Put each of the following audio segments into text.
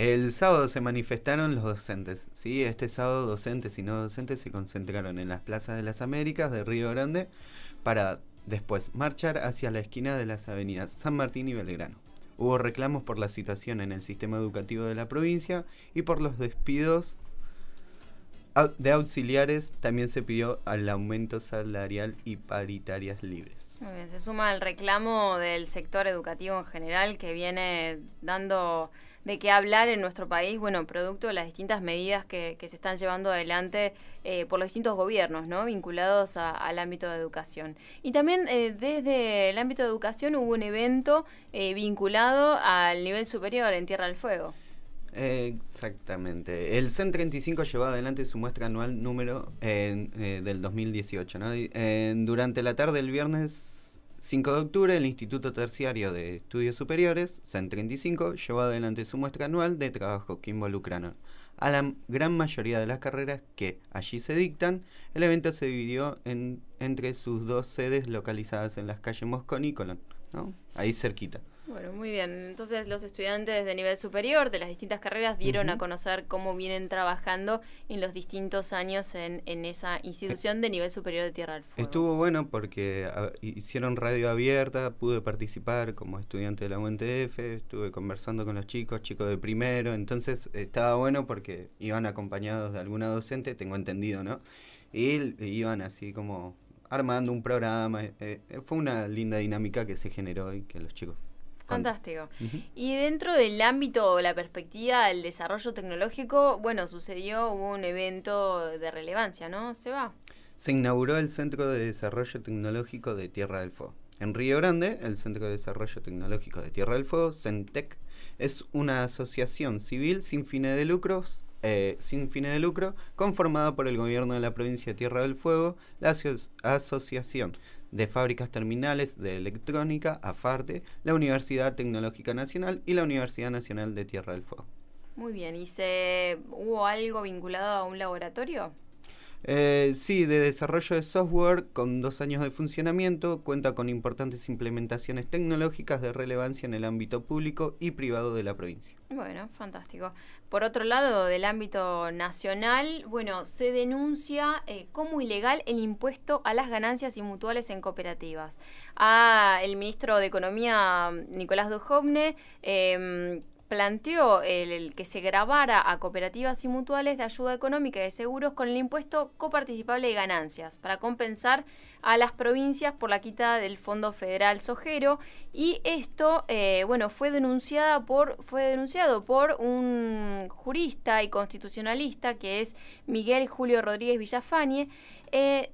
El sábado se manifestaron los docentes, ¿sí? Este sábado docentes y no docentes se concentraron en las plazas de las Américas de Río Grande para después marchar hacia la esquina de las avenidas San Martín y Belgrano. Hubo reclamos por la situación en el sistema educativo de la provincia y por los despidos de auxiliares también se pidió al aumento salarial y paritarias libres. se suma al reclamo del sector educativo en general que viene dando de qué hablar en nuestro país, bueno, producto de las distintas medidas que, se están llevando adelante eh, por los distintos gobiernos, ¿no? Vinculados al ámbito de educación. Y también eh, desde el ámbito de educación hubo un evento eh, vinculado al nivel superior en Tierra del Fuego. Exactamente. El CEN 35 llevó adelante su muestra anual número del 2018. ¿no? durante la tarde del viernes 5 de octubre, el Instituto Terciario de Estudios Superiores, CEN 35, llevó adelante su muestra anual de trabajo que involucraron a la gran mayoría de las carreras que allí se dictan. El evento se dividió en, entre sus dos sedes localizadas en las calles Moscón y Colón, ¿no? ahí cerquita. Bueno, muy bien. Entonces los estudiantes de nivel superior de las distintas carreras vieron a conocer cómo vienen trabajando en los distintos años en, esa institución de nivel superior de Tierra del Fuego. Estuvo bueno porque hicieron radio abierta, pude participar como estudiante de la UNTF, estuve conversando con los chicos, chicos de primero, entonces estaba bueno porque iban acompañados de alguna docente, tengo entendido, ¿no? Y iban así como armando un programa. Eh, eh, fue una linda dinámica que se generó y que los chicos Fantástico. Y dentro del ámbito o la perspectiva del desarrollo tecnológico, bueno, sucedió un evento de relevancia, ¿no? Se va. Se inauguró el Centro de Desarrollo Tecnológico de Tierra del Fuego. En Río Grande, el Centro de Desarrollo Tecnológico de Tierra del Fuego, CENTEC, es una asociación civil sin fines de lucros eh, sin fines de lucro, conformada por el gobierno de la provincia de Tierra del Fuego, la asociación de Fábricas Terminales de Electrónica, AFARTE, la Universidad Tecnológica Nacional y la Universidad Nacional de Tierra del Fuego. Muy bien, ¿y se, hubo algo vinculado a un laboratorio? Eh, sí, de desarrollo de software con dos años de funcionamiento, cuenta con importantes implementaciones tecnológicas de relevancia en el ámbito público y privado de la provincia. Bueno, fantástico. Por otro lado, del ámbito nacional, bueno, se denuncia eh, como ilegal el impuesto a las ganancias y mutuales en cooperativas. A ah, el ministro de Economía, mm, Nicolás Dujovne, em, planteó el, que se grabara a cooperativas y mutuales de ayuda económica y de seguros con el impuesto coparticipable de ganancias para compensar a las provincias por la quita del Fondo Federal Sojero y esto eh, bueno fue denunciada por fue denunciado por un jurista y constitucionalista que es Miguel Julio Rodríguez Villafañe eh,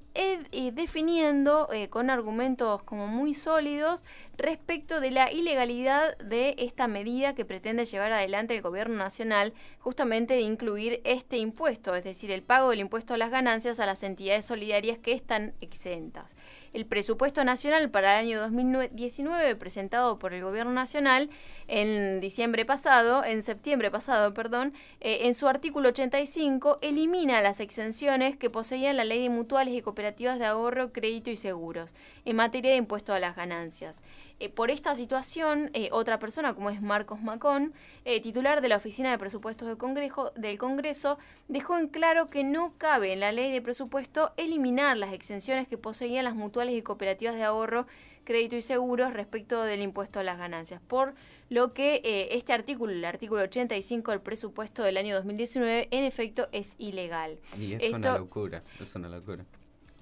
definiendo eh, con argumentos como muy sólidos respecto de la ilegalidad de esta medida que pretende llevar adelante el gobierno nacional justamente de incluir este impuesto, es decir, el pago del impuesto a las ganancias a las entidades solidarias que están exentas. El presupuesto nacional para el año 2019 presentado por el gobierno nacional en diciembre pasado, en septiembre pasado, perdón, eh, en su artículo 85 elimina las exenciones que poseían la ley de mutuales y cooperativas de ahorro, crédito y seguros en materia de impuesto a las ganancias. Eh, por esta situación, eh, otra persona, como es Marcos Macón, eh, titular de la Oficina de Presupuestos del Congreso, del Congreso, dejó en claro que no cabe en la ley de presupuesto eliminar las exenciones que poseían las mutuales y cooperativas de ahorro, crédito y seguros respecto del impuesto a las ganancias, por lo que eh, este artículo, el artículo 85 del presupuesto del año 2019, en efecto es ilegal. Y es Esto, una locura, es una locura.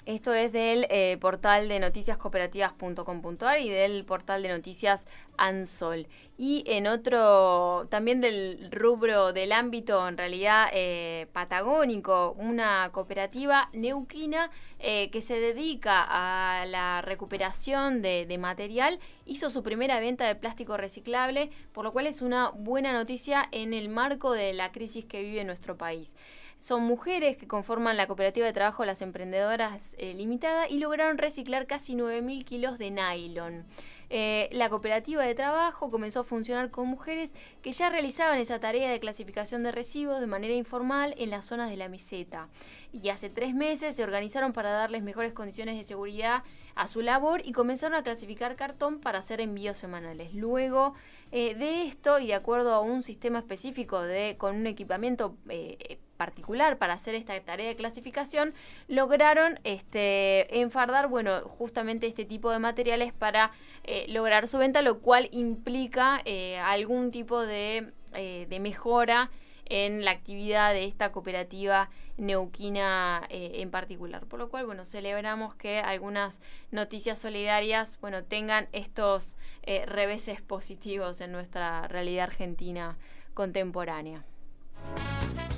Esto es del eh, portal de noticiascooperativas.com.ar y del portal de noticias Ansol. Y en otro, también del rubro del ámbito en realidad eh, patagónico, una cooperativa neuquina eh, que se dedica a la recuperación de material hizo su primera venta de plástico reciclable, por lo cual es una buena noticia en el marco de la crisis que vive nuestro país. Son mujeres que conforman la cooperativa de trabajo Las Emprendedoras eh, Limitada y lograron reciclar casi 9.000 kilos de nylon. Eh, la cooperativa de trabajo comenzó a funcionar con mujeres que ya realizaban esa tarea de clasificación de residuos de manera informal en las zonas de la meseta. Y hace tres meses se organizaron para darles mejores condiciones de seguridad a su labor y comenzaron a clasificar cartón para hacer envíos semanales. Luego eh, de esto y de acuerdo a un sistema específico de, con un equipamiento eh, particular para hacer esta tarea de clasificación, lograron este, enfardar, bueno, justamente este tipo de materiales para eh, lograr su venta, lo cual implica algún tipo de, de mejora en la actividad de esta cooperativa neuquina eh, en particular. Por lo cual, bueno, celebramos que algunas noticias solidarias, bueno, tengan estos eh, reveses positivos en nuestra realidad argentina contemporánea.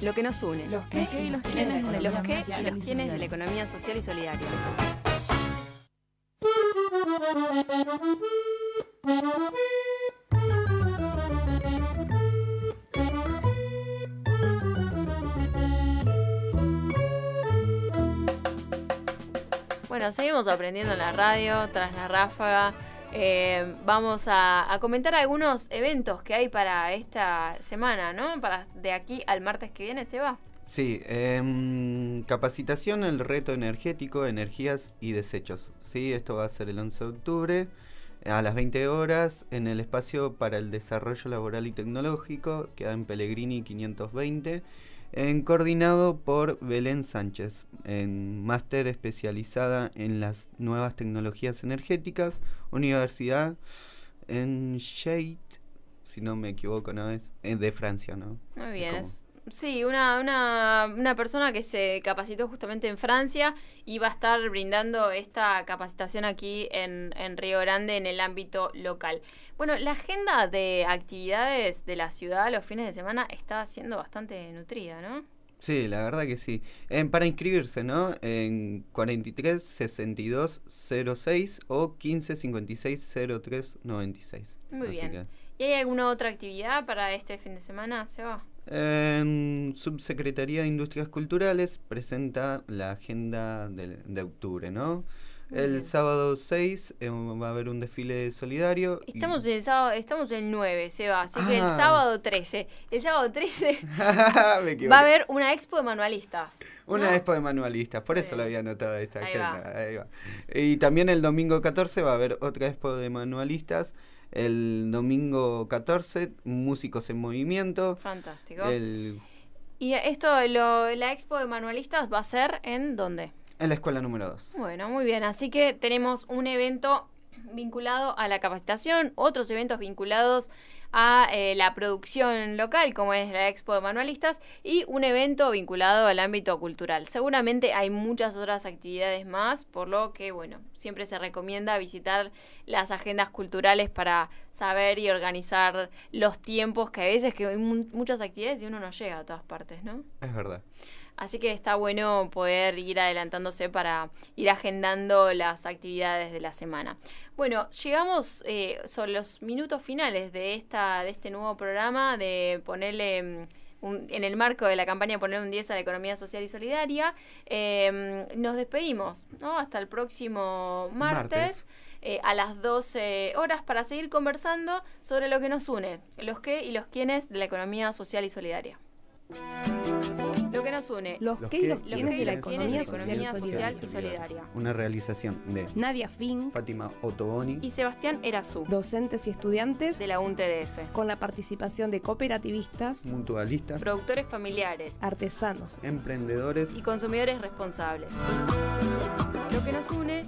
Lo que nos une. Los que y los quiénes de la economía social y solidaria. Bueno, seguimos aprendiendo en la radio, tras la ráfaga. Eh, vamos a, comentar algunos eventos que hay para esta semana, ¿no? Para de aquí al martes que viene, Seba. Sí, em, capacitación, el reto energético, energías y desechos. Sí, esto va a ser el 11 de octubre eh, a las 20 horas en el espacio para el desarrollo laboral y tecnológico, que queda en Pellegrini 520 en coordinado por Belén Sánchez, en máster especializada en las nuevas tecnologías energéticas, Universidad en Shade, si no me equivoco, ¿no? Es, eh, de Francia, ¿no? Muy bien, Sí, una, una, una persona que se capacitó justamente en Francia y va a estar brindando esta capacitación aquí en, en Río Grande en el ámbito local. Bueno, la agenda de actividades de la ciudad los fines de semana está siendo bastante nutrida, ¿no? Sí, la verdad que sí. Eh, para inscribirse, ¿no? En 43 62 06 o 15 56 03 96. Muy bien. ¿Y hay alguna otra actividad para este fin de semana, se va? En Subsecretaría de Industrias Culturales presenta la agenda de, de octubre, ¿no? El sábado 6 eh, va a haber un desfile solidario. Estamos, el, sábado, estamos el 9, se va, así que el ah. sábado 13. El sábado 13 va a haber una expo de manualistas. Una expo de manualistas, por eso lo había anotado esta agenda. Y también el domingo 14 va a haber otra expo de manualistas. El domingo 14, Músicos en Movimiento. Fantástico. Y esto, la expo de manualistas va a ser en dónde? En la escuela número 2. Bueno, muy bien. Así que tenemos un evento vinculado a la capacitación, otros eventos vinculados a eh, la producción local, como es la Expo de Manualistas, y un evento vinculado al ámbito cultural. Seguramente hay muchas otras actividades más, por lo que, bueno, siempre se recomienda visitar las agendas culturales para saber y organizar los tiempos, que a veces que hay muchas actividades y uno no llega a todas partes, ¿no? Es verdad. Así que está bueno poder ir adelantándose para ir agendando las actividades de la semana. Bueno, llegamos eh, sobre los minutos finales de, esta, de este nuevo programa de ponerle... Mm, en el marco de la campaña Poner un 10 a la economía social y solidaria, em, nos despedimos hasta el próximo martes. Eh, a las 12 horas para seguir conversando sobre lo que nos une, los qué y los quiénes de la economía social y solidaria. Lo que nos une. Los, que y de la economía, social, y solidaria. Una realización de Nadia Fin, Fátima Ottoboni y Sebastián Erazú. Docentes y estudiantes de la UNTDF. Con la participación de cooperativistas, mutualistas, productores familiares, artesanos, emprendedores y consumidores responsables. Lo que nos une.